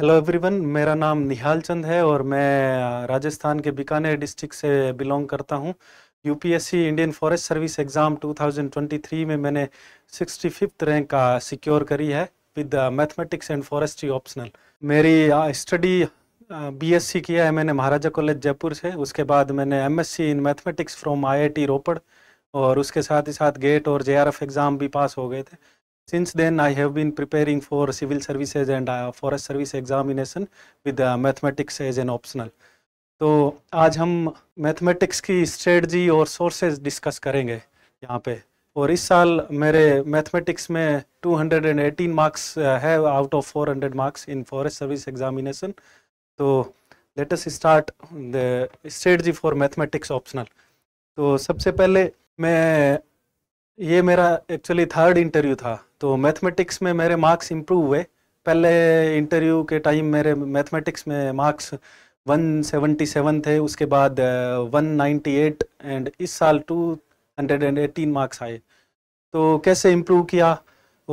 Hello everyone मेरा नाम निहाल चंद है और मैं राजस्थान के बीकानेर डिस्ट्रिक्ट से बिलोंग करता हूं UPSC Indian forest service exam 2023 में मैंने सिक्सटी फिफ्थ रैंक सिक्योर करी है with mathematics and forestry optional मेरी स्टडी बीएससी किया है मैंने महाराजा कॉलेज जयपुर से उसके बाद मैंने MSc in mathematics from IIT Ropar और उसके साथ ही साथ गेट और जेआरएफ एग्ज़ाम भी पास हो गए थे Since then, I have been preparing for civil services and uh, forest service examination with uh, mathematics as an optional. तो आज हम मैथमेटिक्स की स्ट्रेटजी और सोर्सेज डिस्कस करेंगे यहाँ पे और इस साल मेरे मैथमेटिक्स में 218 मार्क्स uh, है out of 400 marks in forest service examination तो let us start the strategy for mathematics optional तो सबसे पहले मैं ये मेरा एक्चुअली थर्ड इंटरव्यू था तो मैथमेटिक्स में मेरे मार्क्स इम्प्रूव हुए पहले इंटरव्यू के टाइम मेरे मैथमेटिक्स में मार्क्स 177 थे उसके बाद 198 uh, एंड इस साल 218 मार्क्स आए तो कैसे इम्प्रूव किया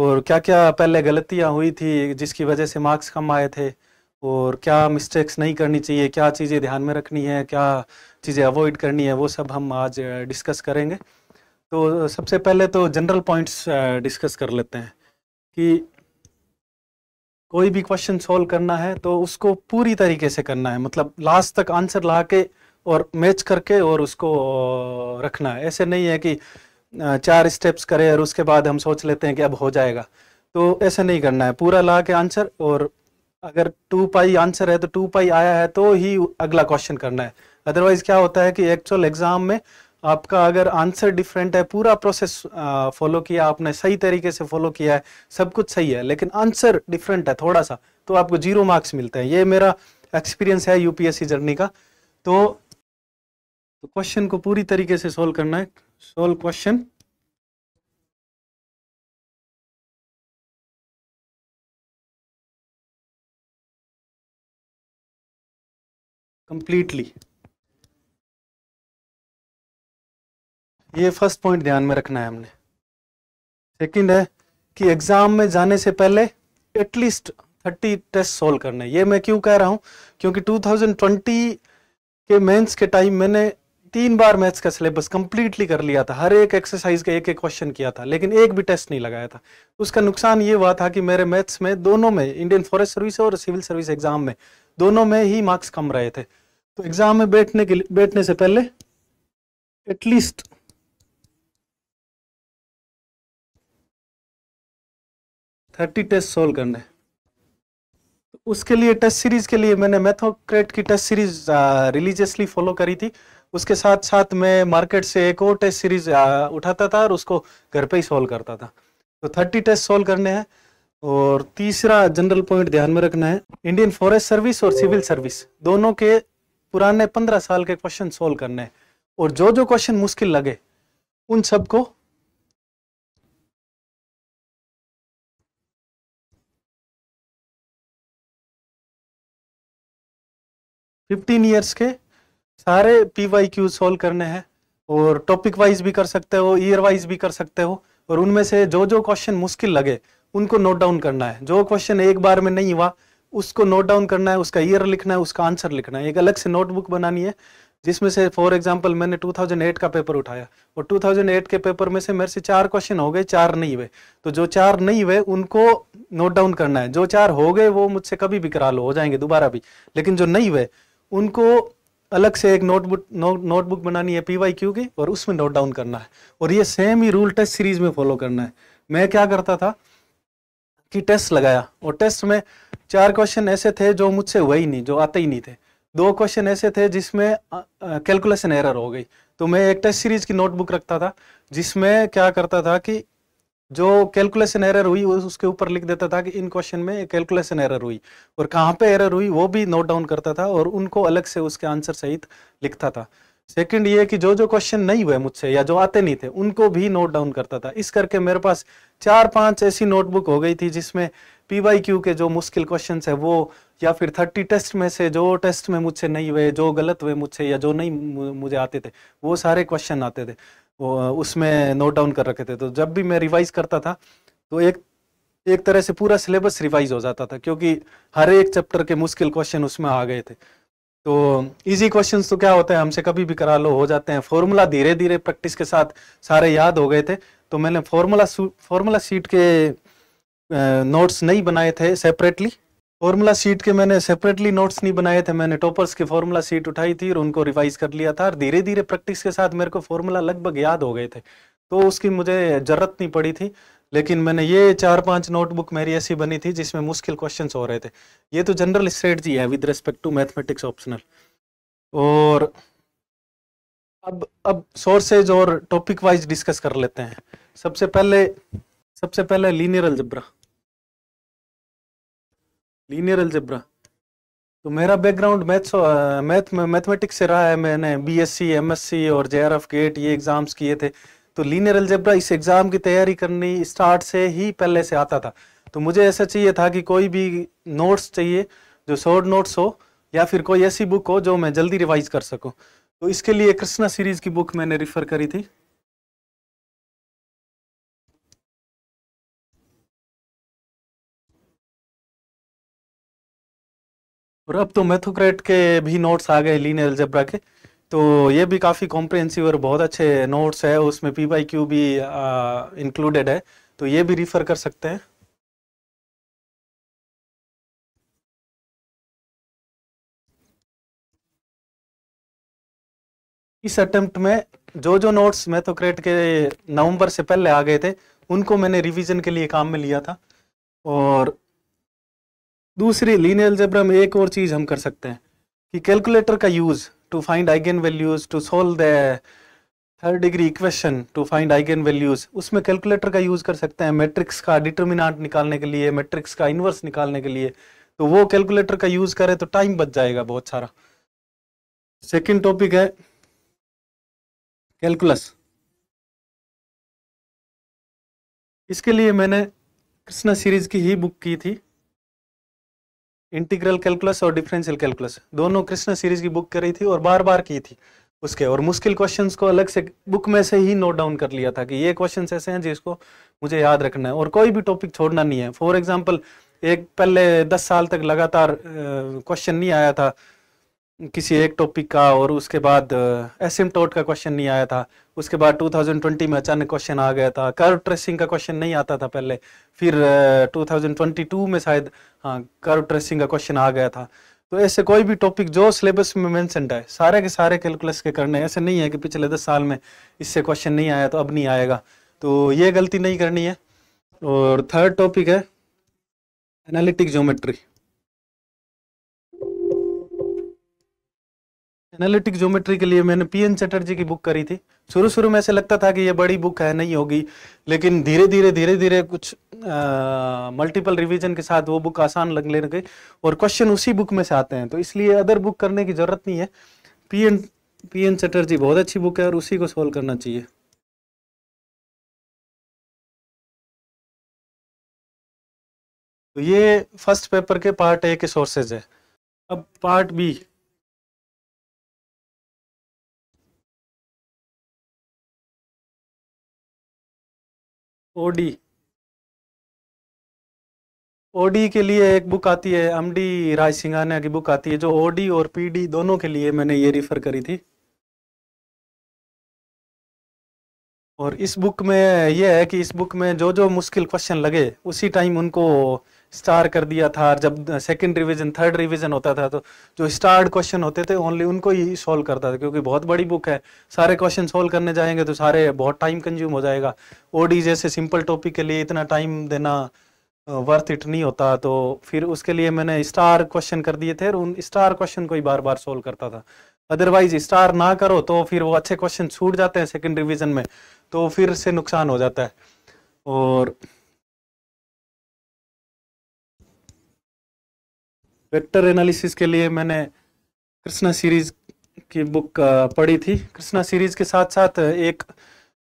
और क्या क्या पहले गलतियाँ हुई थी जिसकी वजह से मार्क्स कम आए थे और क्या मिस्टेक्स नहीं करनी चाहिए क्या चीज़ें ध्यान में रखनी है क्या चीज़ें अवॉइड करनी है वो सब हम आज डिस्कस uh, करेंगे तो सबसे पहले तो जनरल पॉइंट्स डिस्कस कर लेते हैं कि कोई भी क्वेश्चन सॉल्व करना है तो उसको पूरी तरीके से करना है मतलब लास्ट तक आंसर ला के और मैच करके और उसको रखना है ऐसे नहीं है कि चार स्टेप्स करें और उसके बाद हम सोच लेते हैं कि अब हो जाएगा तो ऐसे नहीं करना है पूरा ला के आंसर और अगर टू पाई आंसर है तो टू पाई आया है तो ही अगला क्वेश्चन करना है अदरवाइज क्या होता है कि एक्चुअल एग्जाम में आपका अगर आंसर डिफरेंट है पूरा प्रोसेस फॉलो किया आपने सही तरीके से फॉलो किया है सब कुछ सही है लेकिन आंसर डिफरेंट है थोड़ा सा तो आपको जीरो मार्क्स मिलते हैं ये मेरा एक्सपीरियंस है यूपीएससी जर्नी का तो क्वेश्चन तो को पूरी तरीके से सोल्व करना है सोल्व क्वेश्चन कंप्लीटली ये फर्स्ट पॉइंट ध्यान में रखना है हमने सेकंड है कि एग्ज़ाम में जाने से पहले एटलीस्ट थर्टी टेस्ट सोल्व करने ये मैं क्यों कह रहा हूँ क्योंकि 2020 के मेंस के टाइम मैंने तीन बार मैथ्स का सिलेबस कंप्लीटली कर लिया था हर एक एक्सरसाइज का एक एक क्वेश्चन किया था लेकिन एक भी टेस्ट नहीं लगाया था उसका नुकसान ये हुआ था कि मेरे मैथ्स में दोनों में इंडियन फॉरेस्ट सर्विस और सिविल सर्विस एग्जाम में दोनों में ही मार्क्स कम रहे थे तो एग्जाम में बैठने के बैठने से पहले एटलीस्ट थर्टी टेस्ट सोल्व करने तो उसके लिए टेस्ट सीरीज के लिए मैंने मैथोक्रेट की टेस्ट सीरीज रिलीजियसली फॉलो करी थी उसके साथ साथ मैं मार्केट से एक और टेस्ट सीरीज उठाता था और उसको घर पे ही सोल्व करता था तो थर्टी टेस्ट सोल्व करने हैं और तीसरा जनरल पॉइंट ध्यान में रखना है इंडियन फॉरेस्ट सर्विस और सिविल सर्विस दोनों के पुराने पंद्रह साल के क्वेश्चन सोल्व करने हैं और जो जो क्वेश्चन मुश्किल लगे उन सबको फिफ्टीन ईयर्स के सारे पी वाई क्यू सोल्व करने हैं और टॉपिक वाइज भी कर सकते हो ईयर वाइज भी कर सकते हो और उनमें से जो जो क्वेश्चन मुश्किल लगे उनको नोट डाउन करना है जो क्वेश्चन एक बार में नहीं हुआ उसको नोट डाउन करना है उसका ईयर लिखना है उसका आंसर लिखना है एक अलग से नोटबुक बनानी है जिसमें से फॉर एग्जांपल मैंने 2008 का पेपर उठाया और 2008 के पेपर में से मेरे से चार क्वेश्चन हो गए चार नहीं हुए तो जो चार नहीं हुए उनको नोट डाउन करना है जो चार हो गए वो मुझसे कभी भी करा लो हो जाएंगे दोबारा भी लेकिन जो नहीं हुए उनको अलग से एक नोटबुक नोटबुक बनानी है पी वाई क्यू की और उसमें नोट डाउन करना है और ये सेम ही रूल टेस्ट सीरीज में फॉलो करना है मैं क्या करता था कि टेस्ट लगाया और टेस्ट में चार क्वेश्चन ऐसे थे जो मुझसे हुए ही नहीं जो आते ही नहीं थे दो क्वेश्चन ऐसे थे जिसमें कैलकुलेशन एरर हो गई तो मैं एक टेस्ट सीरीज की नोटबुक रखता था जिसमें क्या करता था कि जो कैलकुलेशन एरर हुई उसके ऊपर लिख देता था कि इन क्वेश्चन में कैलकुलेशन एरर हुई और कहाँ पे एरर हुई वो भी नोट डाउन करता था और उनको अलग से उसके आंसर सहित लिखता था सेकंड ये कि जो जो क्वेश्चन नहीं हुए मुझसे या जो आते नहीं थे उनको भी नोट डाउन करता था इस करके मेरे पास चार पांच ऐसी नोटबुक हो गई थी जिसमें पी वाई क्यू के जो मुश्किल क्वेश्चन है वो या फिर थर्टी टेस्ट में से जो टेस्ट में मुझसे नहीं हुए जो गलत हुए मुझसे या जो नहीं मुझे आते थे वो सारे क्वेश्चन आते थे उसमें नोट डाउन कर रखे थे तो जब भी मैं रिवाइज करता था तो एक एक तरह से पूरा सिलेबस रिवाइज हो जाता था क्योंकि हर एक चैप्टर के मुश्किल क्वेश्चन उसमें आ गए थे तो इजी क्वेश्चंस तो क्या होते हैं हमसे कभी भी करा लो हो जाते हैं फॉर्मूला धीरे धीरे प्रैक्टिस के साथ सारे याद हो गए थे तो मैंने फॉर्मूला फॉर्मूला सीट के नोट्स नहीं बनाए थे सेपरेटली फॉर्मूला सीट के मैंने सेपरेटली नोट्स नहीं बनाए थे मैंने टॉपर्स की फॉर्मूला सीट उठाई थी और उनको रिवाइज कर लिया था और धीरे धीरे प्रैक्टिस के साथ मेरे को फॉर्मूला लगभग याद हो गए थे तो उसकी मुझे ज़रूरत नहीं पड़ी थी लेकिन मैंने ये चार पांच नोटबुक मेरी ऐसी बनी थी जिसमें मुश्किल क्वेश्चन हो रहे थे ये तो जनरल स्ट्रेटजी है with respect to mathematics optional और अब अब सोर्सेज और टॉपिक वाइज डिस्कस कर लेते हैं सबसे पहले सबसे पहले लीनियर अलजब्रा लीनियर अलजेब्रा तो मेरा बैकग्राउंड मैथ्स मैथ मैथमेटिक्स से रहा है मैंने बीएससी एमएससी और एफ गेट ये एग्ज़ाम्स किए थे तो लीनियर अलजेब्रा इस एग्ज़ाम की तैयारी करनी स्टार्ट से ही पहले से आता था तो मुझे ऐसा चाहिए था कि कोई भी नोट्स चाहिए जो शॉर्ट नोट्स हो या फिर कोई ऐसी बुक हो जो मैं जल्दी रिवाइज कर सकूँ तो इसके लिए कृष्णा सीरीज़ की बुक मैंने रिफ़र करी थी और अब तो मेथोक्रेट के भी नोट्स आ गए लीन अलजेब्रा के तो ये भी काफ़ी कॉम्प्रिहेंसिव और बहुत अच्छे नोट्स है उसमें पी बाई क्यू भी इंक्लूडेड है तो ये भी रिफ़र कर सकते हैं इस अटेम्प्ट में जो जो नोट्स मैथोक्रेट के नवंबर से पहले आ गए थे उनको मैंने रिवीजन के लिए काम में लिया था और दूसरी लीन एल्जेब्रा में एक और चीज़ हम कर सकते हैं कि कैलकुलेटर का use to find eigen values to solve the third degree equation to find eigen values उसमें कैलकुलेटर का यूज़ कर सकते हैं मैट्रिक्स का डिटर्मिनाट निकालने के लिए मैट्रिक्स का इनवर्स निकालने के लिए तो वो कैलकुलेटर का यूज़ करें तो टाइम बच जाएगा बहुत सारा सेकेंड टॉपिक है कैलकुलस इसके लिए मैंने कृष्णा सीरीज की ही बुक की थी इंटीग्रल कैलकुलस और डिफरेंशियल कैलकुलस दोनों कृष्ण सीरीज की बुक करी थी और बार बार की थी उसके और मुश्किल क्वेश्चंस को अलग से बुक में से ही नोट डाउन कर लिया था कि ये क्वेश्चंस ऐसे हैं जिसको मुझे याद रखना है और कोई भी टॉपिक छोड़ना नहीं है फॉर एग्जाम्पल एक पहले दस साल तक लगातार क्वेश्चन नहीं आया था किसी एक टॉपिक का और उसके बाद एसिम्टोट का क्वेश्चन नहीं आया था उसके बाद 2020 में अचानक क्वेश्चन आ गया था कर्व ट्रेसिंग का क्वेश्चन नहीं आता था पहले फिर 2022 में शायद हाँ कर्व ट्रेसिंग का क्वेश्चन आ गया था तो ऐसे कोई भी टॉपिक जो सिलेबस में मैंसेंड है सारे के सारे कैलकुलस के करने ऐसे नहीं है कि पिछले दस साल में इससे क्वेश्चन नहीं आया तो अब नहीं आएगा तो ये गलती नहीं करनी है और थर्ड टॉपिक है एनालिटिक ज्योमेट्री एनालिटिक ज्योमेट्री के लिए मैंने पी एन चटर्जी की बुक करी थी शुरू शुरू में ऐसे लगता था कि ये बड़ी बुक है नहीं होगी लेकिन धीरे धीरे धीरे धीरे कुछ मल्टीपल रिवीजन के साथ वो बुक आसान लगने गई और क्वेश्चन उसी बुक में से आते हैं तो इसलिए अदर बुक करने की जरूरत नहीं है P N P N Chatterjee बहुत अच्छी बुक है और उसी को सोल्व करना चाहिए तो ये फर्स्ट पेपर के पार्ट ए के सोर्सेज है अब पार्ट बी ओडी ओडी के लिए एक बुक आती है एम डी राज सिंघानिया की बुक आती है जो ओडी और पीडी दोनों के लिए मैंने ये रिफ़र करी थी और इस बुक में यह है कि इस बुक में जो जो मुश्किल क्वेश्चन लगे उसी टाइम उनको स्टार कर दिया था जब सेकंड रिवीजन थर्ड रिवीजन होता था तो जो स्टार्ड क्वेश्चन होते थे ओनली उनको ही सॉल्व करता था क्योंकि बहुत बड़ी बुक है सारे क्वेश्चन सॉल्व करने जाएंगे तो सारे बहुत टाइम कंज्यूम हो जाएगा ओ जैसे सिंपल टॉपिक के लिए इतना टाइम देना वर्थ इट नहीं होता तो फिर उसके लिए मैंने स्टार क्वेश्चन कर दिए थे और उन स्टार क्वेश्चन को ही बार बार सोल्व करता था अदरवाइज स्टार ना करो तो फिर वो अच्छे क्वेश्चन छूट जाते हैं सेकेंड रिविज़न में तो फिर से नुकसान हो जाता है और वेक्टर एनालिसिस के लिए मैंने कृष्णा सीरीज की बुक पढ़ी थी कृष्णा सीरीज के साथ साथ एक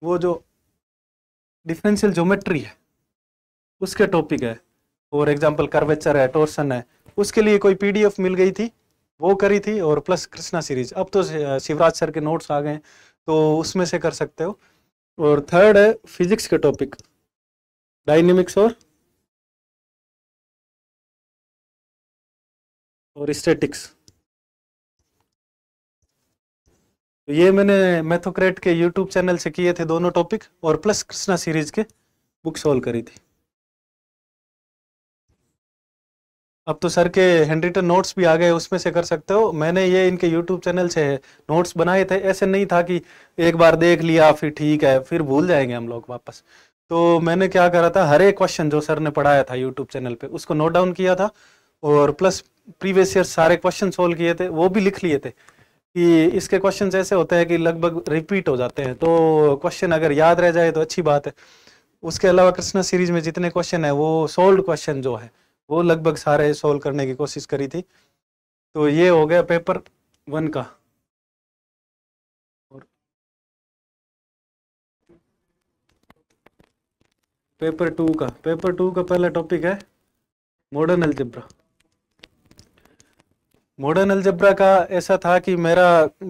वो जो डिफरेंशियल ज्योमेट्री है उसके टॉपिक है फॉर एग्जांपल कर्वेचर है टोर्सन है उसके लिए कोई पीडीएफ मिल गई थी वो करी थी और प्लस कृष्णा सीरीज अब तो शिवराज सर के नोट्स आ गए तो उसमें से कर सकते हो और थर्ड है फिजिक्स के टॉपिक डायनेमिक्स और और स्टेटिक्स तो ये मैंने मैथोक्रेट के यूट्यूब चैनल से किए थे दोनों टॉपिक और प्लस कृष्णा सीरीज के बुक सॉल्व करी थी अब तो सर के हैंड रिटन नोट्स भी आ गए उसमें से कर सकते हो मैंने ये इनके यूट्यूब चैनल से नोट्स बनाए थे ऐसे नहीं था कि एक बार देख लिया फिर ठीक है फिर भूल जाएंगे हम लोग वापस तो मैंने क्या करा था हर एक क्वेश्चन जो सर ने पढ़ाया था यूट्यूब चैनल पे उसको नोट डाउन किया था और प्लस प्रीवियस ईयर सारे क्वेश्चन सोल्व किए थे वो भी लिख लिए थे कि इसके क्वेश्चन ऐसे होते हैं कि लगभग रिपीट हो जाते हैं तो क्वेश्चन अगर याद रह जाए तो अच्छी बात है उसके अलावा कृष्णा सीरीज में जितने क्वेश्चन है वो सोल्व क्वेश्चन जो है वो लगभग सारे सोल्व करने की कोशिश करी थी तो ये हो गया पेपर वन का पेपर टू का पेपर टू का पहला टॉपिक है मॉडर्न अलजेब्रा मॉडर्न अलजब्रा का ऐसा था कि मेरा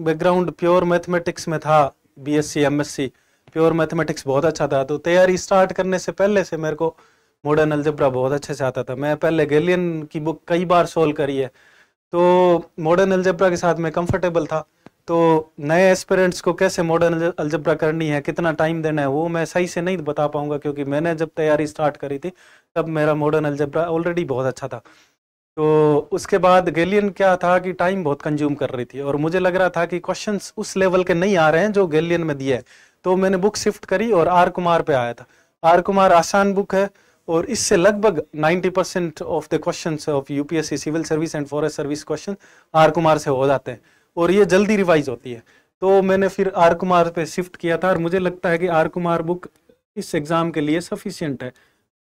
बैकग्राउंड प्योर मैथमेटिक्स में था बीएससी एमएससी प्योर मैथमेटिक्स बहुत अच्छा था तो तैयारी स्टार्ट करने से पहले से मेरे को मॉडर्न अलजब्रा बहुत अच्छे से आता था मैं पहले गैलियन की बुक कई बार सोल्व करी है तो मॉडर्न अलजब्रा के साथ मैं कंफर्टेबल था तो नए एस्पेरेंट्स को कैसे मॉडर्न अलजब्रा करनी है कितना टाइम देना है वो मैं सही से नहीं बता पाऊंगा क्योंकि मैंने जब तैयारी स्टार्ट करी थी तब मेरा मॉडर्न अलजब्रा ऑलरेडी बहुत अच्छा था तो उसके बाद गैलियन क्या था कि टाइम बहुत कंज्यूम कर रही थी और मुझे लग रहा था कि क्वेश्चंस उस लेवल के नहीं आ रहे हैं जो गैलियन में दिए तो मैंने बुक शिफ्ट करी और आर कुमार पे आया था आर कुमार आसान बुक है और इससे लगभग 90 percent of the question of UPSC civil service and forest service question R Kumar से हो जाते हैं और ये जल्दी रिवाइज होती है तो मैंने फिर आर कुमार पे शिफ्ट किया था और मुझे लगता है कि आर कुमार बुक इस एग्ज़ाम के लिए सफिशियंट है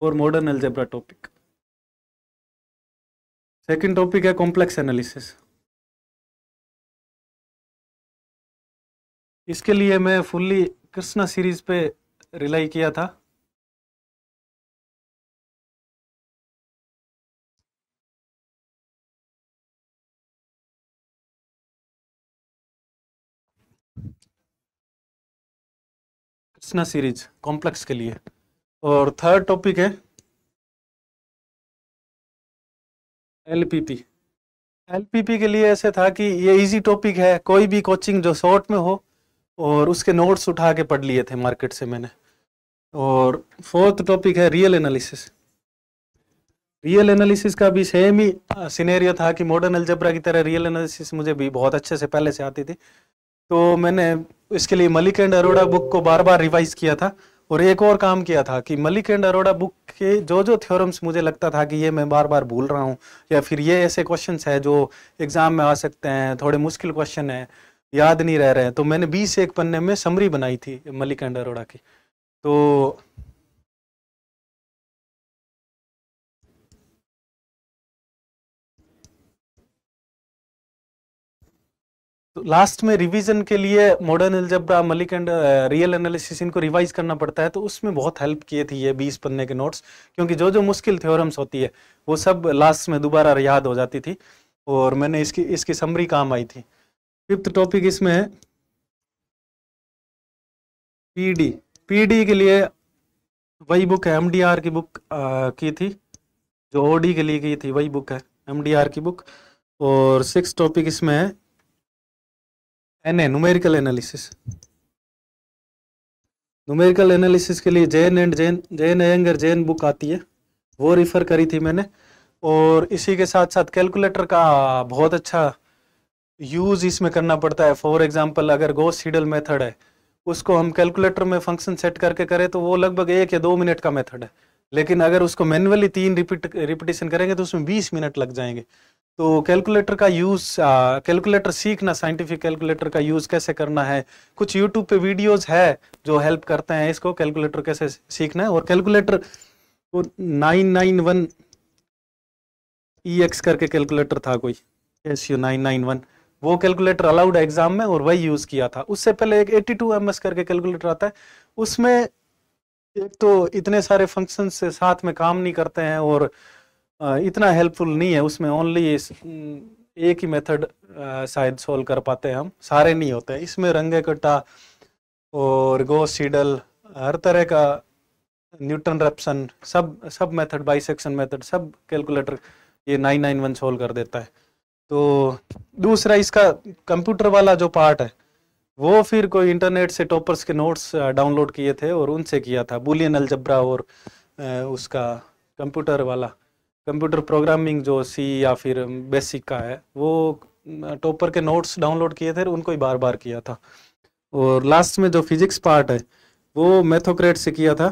और modern algebra topic second topic है कॉम्प्लेक्स एनालिसिस इसके लिए मैं फुल्ली कृष्णा सीरीज पे रिलाई किया था कृष्णा सीरीज कॉम्प्लेक्स के लिए और थर्ड टॉपिक है एलपीपी एलपीपी के लिए ऐसे था कि ये इजी टॉपिक है कोई भी कोचिंग जो शॉर्ट में हो और उसके नोट्स उठा के पढ़ लिए थे मार्केट से मैंने और फोर्थ टॉपिक है रियल एनालिसिस रियल एनालिसिस का भी सेम ही सिनेरियो था कि मॉडर्न अल्जब्रा की तरह रियल एनालिसिस मुझे भी बहुत अच्छे से पहले से आती थी तो मैंने इसके लिए मलिक एंड अरोड़ा बुक को बार बार रिवाइज किया था और एक और काम किया था कि मलिक एंड अरोड़ा बुक के जो जो थ्योरम्स मुझे लगता था कि ये मैं बार बार भूल रहा हूँ या फिर ये ऐसे क्वेश्चन है जो एग्ज़ाम में आ सकते हैं थोड़े मुश्किल क्वेश्चन हैं याद नहीं रह रहे हैं तो मैंने बीस एक पन्ने में समरी बनाई थी मलिक एंड अरोड़ा की तो तो लास्ट में रिवीजन के लिए modern algebra Malik and real analysis इनको रिवाइज करना पड़ता है तो उसमें बहुत हेल्प किए थे ये बीस पन्ने के नोट्स क्योंकि जो जो मुश्किल थ्योरम्स होती है वो सब लास्ट में दोबारा याद हो जाती थी और मैंने इसकी इसकी समरी काम आई थी फिफ्थ टॉपिक इसमें है पीडी पीडी के लिए वही बुक है एम की बुक आ, uh, की थी जो ओडी के लिए की थी वही बुक है एम की बुक और सिक्स टॉपिक इसमें है N A numerical analysis numerical analysis के लिए जैन एंड जैन जैन एयंगर जैन बुक आती है वो रिफ़र करी थी मैंने और इसी के साथ साथ कैलकुलेटर का बहुत अच्छा यूज़ इसमें करना पड़ता है फॉर एग्जांपल अगर गो सीडल मेथड है उसको हम कैलकुलेटर में फंक्शन सेट करके करें तो वो लगभग एक या दो मिनट का मेथड है लेकिन अगर उसको मैनुअली तीन रिपीट रिपीटेशन करेंगे तो उसमें बीस मिनट लग जाएंगे तो कैलकुलेटर का यूज़ कैलकुलेटर सीखना साइंटिफिक कैलकुलेटर का यूज़ कैसे करना है कुछ यूट्यूब पे वीडियोस है जो हेल्प करते हैं इसको कैलकुलेटर कैसे सीखना है और कैलकुलेटर वो nine nine one E X करके कैलकुलेटर था कोई S U nine nine one वो कैलकुलेटर अलाउड एग्जाम में और वही यूज़ किया था उससे पहले एक एटी टू एम एस करके कैलकुलेटर आता है उसमें एक तो इतने सारे फंक्शन से साथ में काम नहीं करते हैं और इतना हेल्पफुल नहीं है उसमें ओनली एक ही मेथड शायद सोल्व कर पाते हैं हम सारे नहीं होते इसमें रंगे कट्टा और गो सीडल हर तरह का न्यूटन रेप्सन सब सब मेथड बाइसेक्शन मेथड सब कैलकुलेटर ये नाइन नाइन वन सोल्व कर देता है तो दूसरा इसका कंप्यूटर वाला जो पार्ट है वो फिर कोई इंटरनेट से टॉपर्स के नोट्स डाउनलोड किए थे और उनसे किया था बुलियन अलजब्रा और उसका कंप्यूटर वाला कंप्यूटर प्रोग्रामिंग जो सी या फिर बेसिक का है वो टॉपर के नोट्स डाउनलोड किए थे उनको ही बार बार किया था और लास्ट में जो फिजिक्स पार्ट है वो मैथोक्रेट से किया था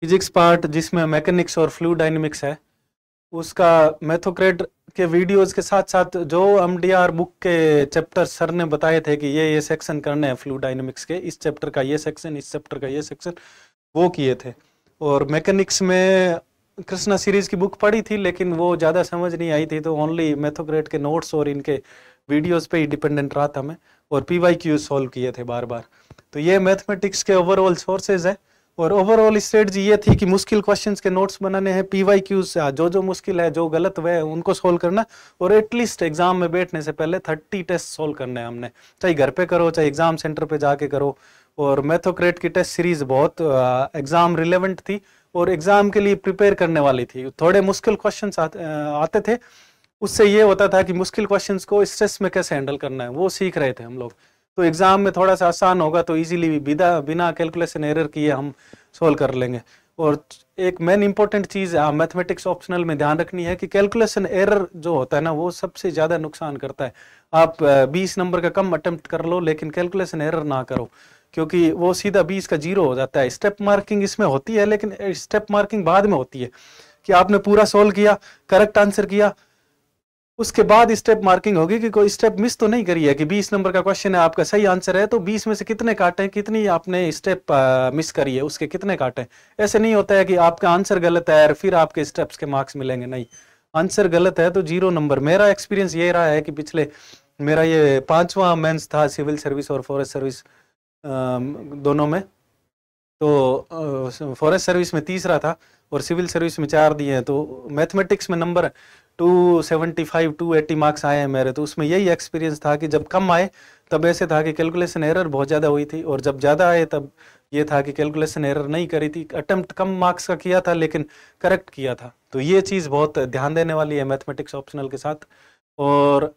फिजिक्स पार्ट जिसमें मैकेनिक्स और फ्लू डायनेमिक्स है उसका मैथोक्रेट के वीडियोस के साथ साथ जो एम बुक के चैप्टर सर ने बताए थे कि ये ये सेक्शन करने हैं फ्लू डायनेमिक्स के इस चैप्टर का ये सेक्शन इस चैप्टर का ये सेक्शन वो किए थे और मैकेनिक्स में कृष्णा सीरीज की बुक पढ़ी थी लेकिन वो ज़्यादा समझ नहीं आई थी तो ओनली मैथोग्रेट के नोट्स और इनके वीडियोस पे ही डिपेंडेंट रहा था मैं और पी वाई क्यू सॉल्व किए थे बार बार तो ये मैथमेटिक्स के ओवरऑल सोर्सेज है और ओवरऑल स्ट्रेटजी ये थी कि मुश्किल क्वेश्चंस के नोट्स बनाने हैं पीवाई क्यूज जो जो मुश्किल है जो गलत वह है उनको सोल्व करना और एटलीस्ट एग्जाम में बैठने से पहले थर्टी टेस्ट सोल्व करने हैं हमने चाहे घर पे करो चाहे एग्जाम सेंटर पे जाके करो और मैथोक्रेट की टेस्ट सीरीज बहुत एग्जाम रिलेवेंट थी और एग्जाम के लिए प्रिपेयर करने वाली थी थोड़े मुश्किल क्वेश्चन आते थे उससे ये होता था कि मुश्किल क्वेश्चन को स्ट्रेस में कैसे हैंडल करना है वो सीख रहे थे हम लोग तो एग्ज़ाम में थोड़ा सा आसान होगा तो ईजिली बिना बिना कैलकुलेशन एरर किए हम सोल्व कर लेंगे और एक मेन इंपॉर्टेंट चीज़ है मैथमेटिक्स ऑप्शनल में ध्यान रखनी है कि कैलकुलेशन एरर जो होता है ना वो सबसे ज़्यादा नुकसान करता है आप बीस नंबर का कम अटेम्प्ट कर लो लेकिन कैलकुलेशन एरर ना करो क्योंकि वो सीधा बीस का जीरो हो जाता है स्टेप मार्किंग इसमें होती है लेकिन स्टेप मार्किंग बाद में होती है कि आपने पूरा सोल्व किया करेक्ट आंसर किया उसके बाद स्टेप मार्किंग होगी कि कोई स्टेप मिस तो नहीं करी है कि 20 नंबर का क्वेश्चन है आपका सही आंसर है तो 20 में से कितने काटे कितनी आपने स्टेप मिस करी है उसके कितने काटे ऐसे नहीं होता है कि आपका आंसर गलत है और फिर आपके स्टेप्स के मार्क्स मिलेंगे नहीं आंसर गलत है तो जीरो नंबर मेरा एक्सपीरियंस ये रहा है कि पिछले मेरा ये पांचवा मेन्स था सिविल सर्विस और फॉरेस्ट सर्विस दोनों में तो फॉरेस्ट सर्विस में तीसरा था और सिविल सर्विस में चार दिए हैं तो मैथमेटिक्स में नंबर 275 280 मार्क्स आए हैं मेरे तो उसमें यही एक्सपीरियंस था कि जब कम आए तब ऐसे था कि कैलकुलेशन एरर बहुत ज़्यादा हुई थी और जब ज़्यादा आए तब ये था कि कैलकुलेशन एरर नहीं करी थी अटैम्प्ट कम मार्क्स का किया था लेकिन करेक्ट किया था तो ये चीज़ बहुत ध्यान देने वाली है मैथमेटिक्स ऑप्शनल के साथ और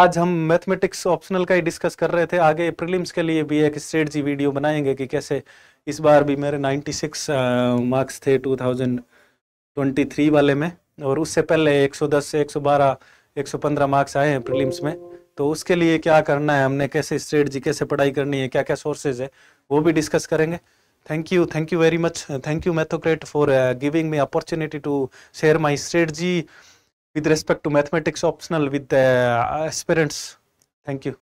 आज हम मैथमेटिक्स ऑप्शनल का ही डिस्कस कर रहे थे आगे प्रिलिम्स के लिए भी एक स्ट्रेटजी वीडियो बनाएंगे कि कैसे इस बार भी मेरे नाइन्टी मार्क्स थे 2023 वाले में और उससे पहले 110 से 112 115 मार्क्स आए हैं प्रीलिम्स में तो उसके लिए क्या करना है हमने कैसे स्ट्रेट जी कैसे पढ़ाई करनी है क्या क्या सोर्सेज है वो भी डिस्कस करेंगे thank you thank you very much thank you Mathocrat for giving me opportunity to share my strategy with respect to mathematics optional with aspirants thank you